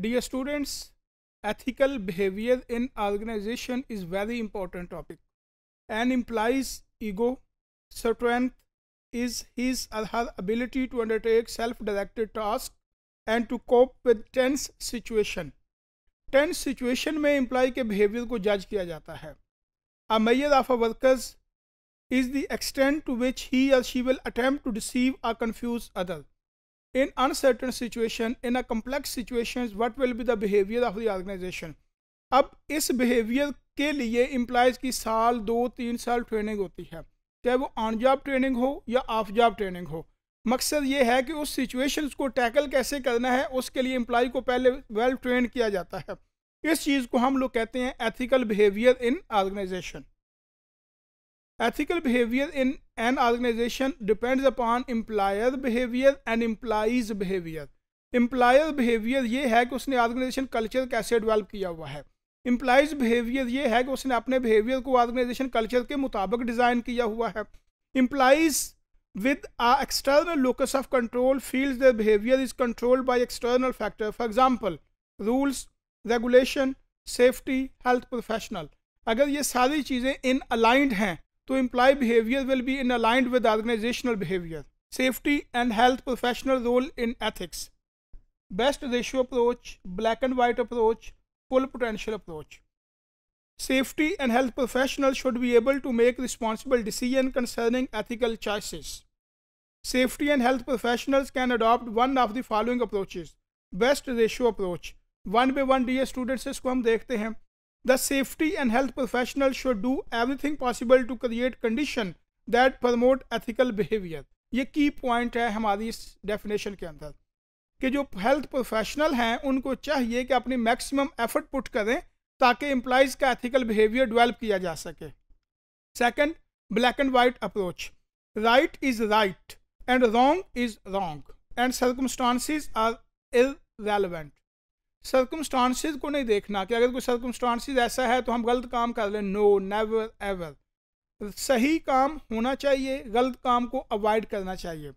Dear students ethical behaviour in organization is very important topic an employees ego strength is his her ability to undertake self directed task and to cope with tense situation tense situation में employee के behaviour को जज किया जाता है a mayor of a workers is the extent to which he or she will attempt ah confuse other in uncertain situation in a complex situation what will be the behaviour of the organization अब इस behaviour के लिए implies की साल दो तीन साल training होती है चाहे वो ऑन जॉब ट्रेनिंग हो या ऑफ जॉब ट्रेनिंग हो मकसद ये है कि उस सिचुएशन को टैकल कैसे करना है उसके लिए इम्प्लाई को पहले वेल ट्रेन किया जाता है इस चीज़ को हम लोग कहते हैं ethical behaviour in organization ethical behaviour in an organization depends upon employer behaviour and employees behaviour employer behaviour ये है कि उसने ऑर्गेनाइजेशन कल्चर कैसे डेवलप किया हुआ है एम्प्लाइज बिहेवियर ये है कि उसने अपने बिहेवियर को ऑर्गेनाइजेशन कल्चर के मुताबिक डिज़ाइन किया हुआ है employees with ah external locus of control field their behaviour is controlled by external factor for example rules regulation safety health professional अगर ये सारी चीज़ें इन अलाइंड हैं to imply behavior will be in aligned with organizational behavior, safety and health professional role in ethics, best ratio approach, black and white approach, full potential approach. Safety and health professionals should be able to make responsible decisions concerning ethical choices. Safety and health professionals can adopt one of the following approaches. Best ratio approach one by one D A students इसको हम देखते हैं The safety and health professionals should do everything possible to create condition that promote ethical behavior. ये की point है हमारी इस definition के अंदर कि जो हेल्थ प्रोफेशनल हैं उनको चाहिए कि अपनी मैक्सिमम एफर्ट पुट करें ताकि एम्प्लॉयज़ का एथिकल बिहेवियर डेवलप किया जा सके second black and white approach right is right and wrong is wrong and circumstances are irrelevant circumstances को नहीं देखना कि अगर कोई सर्कमस्टांसिस ऐसा है तो हम गलत काम कर लें नो नेवर एवर सही काम होना चाहिए गलत काम को अवॉइड करना चाहिए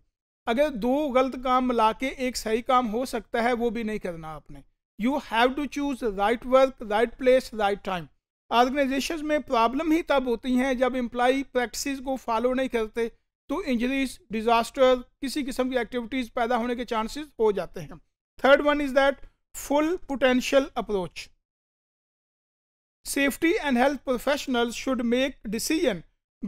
अगर दो गलत काम मिला के एक सही काम हो सकता है वो भी नहीं करना आपने you have to choose right work right place right time organization में प्रॉब्लम ही तब होती हैं जब एम्प्लाई प्रैक्टिस को फॉलो नहीं करते तो इंजरीज डिज़ास्टर किसी किस्म की एक्टिविटीज़ पैदा होने के चांसेस हो जाते हैं third one is that full potential approach. Safety and health professionals should make decision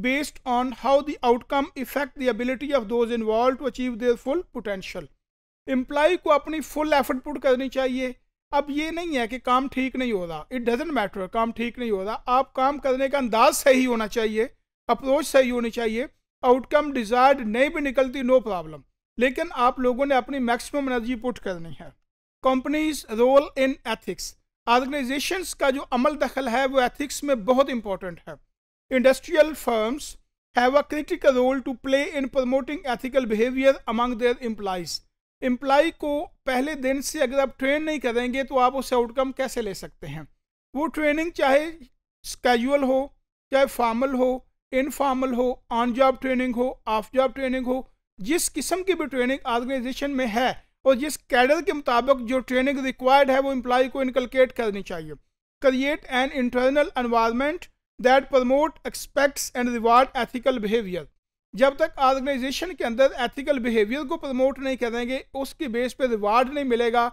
based on how the outcome affect the ability of those involved to achieve their full potential. Employee को अपनी full effort put करनी चाहिए अब ये नहीं है कि काम ठीक नहीं हो रहा इट डजेंट मैटर काम ठीक नहीं हो रहा आप काम करने का अंदाज सही होना चाहिए अप्रोच सही होनी चाहिए आउटकम डिजायर्ड नहीं भी निकलती नो no प्रॉब्लम लेकिन आप लोगों ने अपनी मैक्सिमम एनर्जी पुट करनी है companies role in ethics organizations का जो अमल दखल है वो एथिक्स में बहुत इंपॉर्टेंट है industrial firms have a critical role to play in promoting ethical behaviour among their employees employee को पहले दिन से अगर आप ट्रेन नहीं करेंगे तो आप उसे आउटकम कैसे ले सकते हैं वो ट्रेनिंग चाहे कैजुअल हो चाहे फॉर्मल हो इनफॉर्मल हो ऑन जॉब ट्रेनिंग हो ऑफ जॉब ट्रेनिंग हो जिस किस्म की भी ट्रेनिंग ऑर्गेनाइजेशन में है और जिस कैडर के मुताबिक जो ट्रेनिंग रिक्वायर्ड है वो एम्प्लॉय को इनकलकेट करनी चाहिए create an internal environment that promote expects and reward ethical behaviour जब तक ऑर्गेनाइजेशन के अंदर एथिकल बिहेवियर को प्रमोट नहीं करेंगे उसके बेस पे रिवार्ड नहीं मिलेगा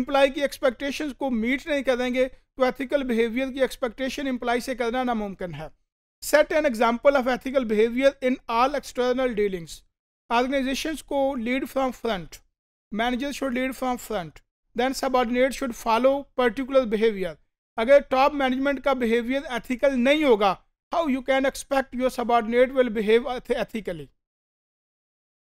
इम्प्लाई की एक्सपेक्टेशन को मीट नहीं करेंगे तो एथिकल बिहेवियर की एक्सपेक्टेशन इम्प्लाई से करना नामुमकिन है set an example of ethical behaviour in all external dealings organization को lead from front manager should lead from front then subordinate should follow particular behaviour अगर टॉप मैनेजमेंट का behaviour ethical नहीं होगा how you can expect your subordinate will behave ethically